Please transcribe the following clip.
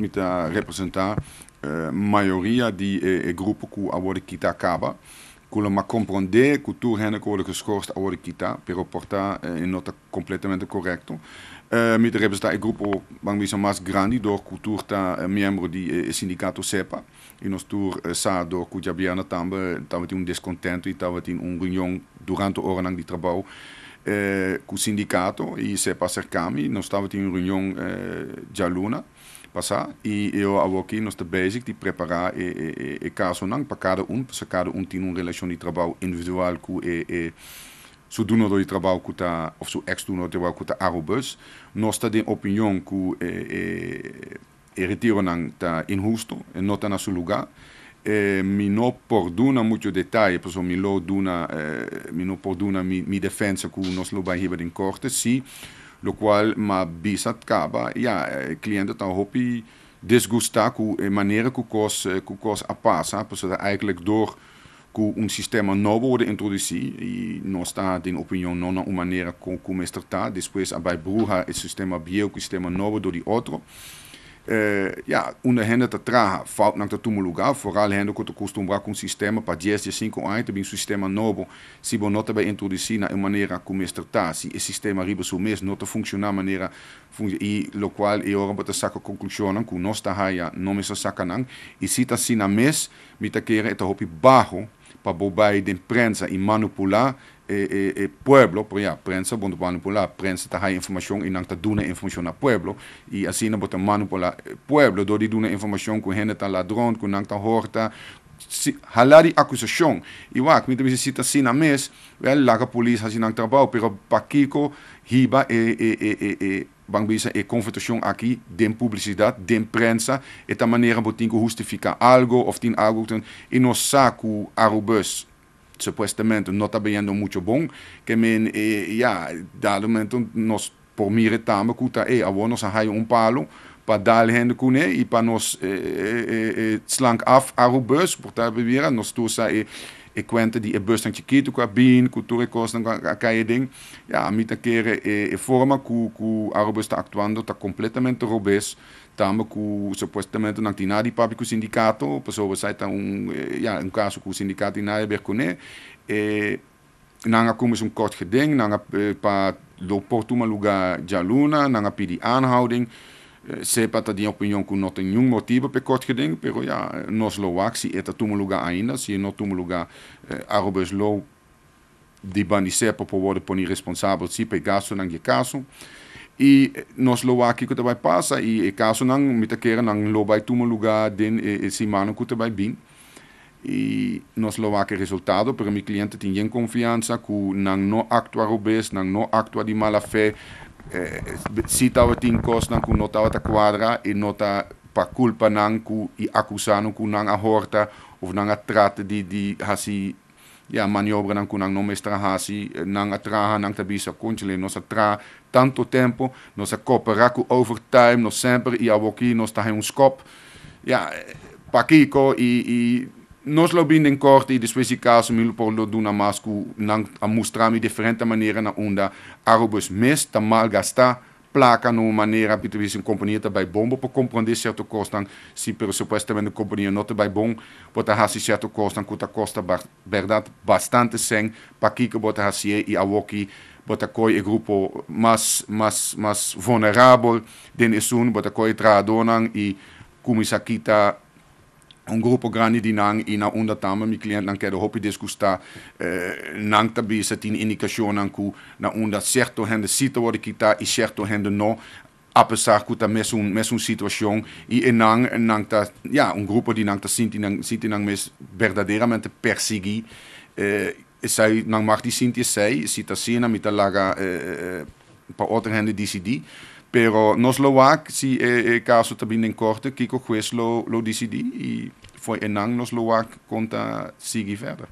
mit representar uh, majoria die eh, ku que agora kita kaba que não compreender que tu henne corde gescorst agora que tá, pero porta eh, in nota completamente correto. Uh, eh, mit representar o grupo Bangbisa mas grandi do tour ta eh, membro di sindicato SEPA in ons tur eh, sa do Cujabiana tambe tava un descontento e tava un reunião durante ora hora di trabalho eh, ku sindicato e SEPA cercami, nós tava un reunião eh, y yo eu aqui nós basic de preparar e, e, e caso e nang para cada um, para cada um tem uma relação de trabajo individual com e, e su doen door je trabalho ta, of su ex doen door trabalho com ta arrobus. Nós ta de opinión com e, e, e retiro não ta injusto, e no ta na su lugar. Eh, mi no por duna mucho detalle por so mi lo duna, eh, mi no por duna mi, mi defensa ku nos lo vai hebben in korte, si. Sí lo cual ma bisat kaba ya eh, cliente tan hopi disgusta ku eh, manera ku kos eh, ku kos apasa pues dat eigenlijk door ku un sistema novo de introduci e nou não está de opinião não na maneira como como está depois a vai bruja o sistema bio o sistema novo do di otro eh, ja, underhänder traga, fout to lugar, foral hendo que acostumbrar com sistema para 10 de 5 anos, tem um sistema novo, se bom nota vai introduzir na maneira como tratar, se o sistema riba su mês não funciona maneira e lo qual e ora bota saca conclusão que nós tá haia não me saca não e se tá assim na mês, mita queira eta hopi barro para bobai de imprensa e manipular Eh, eh, eh, pueblo, pues ya, prensa, bom manipular, prensa está aí información y no está dando información al pueblo, e assim mano bota manipular eh, pueblo, dori dando información con gente tan ladrón con gente tá horta, si, halari acusação, e wak, me também se cita assim na mês, well, la a polícia assim não trabalha, pero paquico, riba, e, eh, e, e, e, e e conversação de publicidad, de prensa, e da maneira botinho pues, justificar algo, ou tem algo, y no saco arubus, supuestamente no está viendo mucho bon que me eh, de dado momento nos por mire tamo eh, a un un palo para darle y para nos eh, eh, slank af por tal enquanto de bastante chiquito com a bin, cultura e coisa, aquele ding. Ja, a mita kere eh, eh, e, forma ku que a Robes está actuando está completamente robês. Tamo ku supostamente, na Tinari, papi com sindicato, a pessoa sai, tá eh, um, ja, um caso ku sindicato in nada a ver com ele. E, nanga kort geding, nanga para do Porto luga jaluna, de aluna, pidi aanhouding. sepa eh, da minha opinião que não tem nenhum motivo para corte que tem, pero já nós loak se eh, eta tumo lugar ainda, se não tumo lugar eh, arrobas low de banicer para poder pôr responsável se pegar se não é caso e nós loak que também passa e é caso não me taquera não lo vai tumo lugar den esse mano que também bem e nós loak resultado para meu cliente tinha confiança que não não actua robes não não actua de mala fe Eh, si tawa ting kos nang ku no tawa ta quadra e nota pa culpa nang ku i accusano ku nang ahorta of nang atrate trate di di hasi ja maniobra nang ku nang no mestra hasi nang a traha nang ta bisa kunchile nos a tra tanto tempo no sa coppa raku overtime no sempre i awoki nos ta un scop ya eh, pa kiko i i nós lobinda em corte e depois de caso mil por lo do na masco nang a mostrar me diferente maneira na onda arrobos mes ta malgastar placa numa maneira bitvis em companhia er também bom para compreender certo er costa se pelo supostamente companhia não também bom para ter esse certo custo que costa verdade bastante sem para que botar er assim e a woki a coi grupo mais mais mais vulnerável den esun a coi tradonang e como isso aqui um grupo grande di nang in na onda tama mi cliente não quer hopi discusta eh, nang tabi sa tin indicação nang ku na onda certo hende sito wori kita e certo hende no apesar kuta mes un mes un situação e nang nang ta ja um grupo di nang ta sinti nang sinti nang mes verdaderamente persigi eh, e sai nang mag di sinti e sei sita sina mita laga eh, eh, eh pa outra hende DCD Pero Noslovac, si el eh, eh, caso también en corte, Kiko Juez lo, lo y fue en Enang va contra Sigi Verda.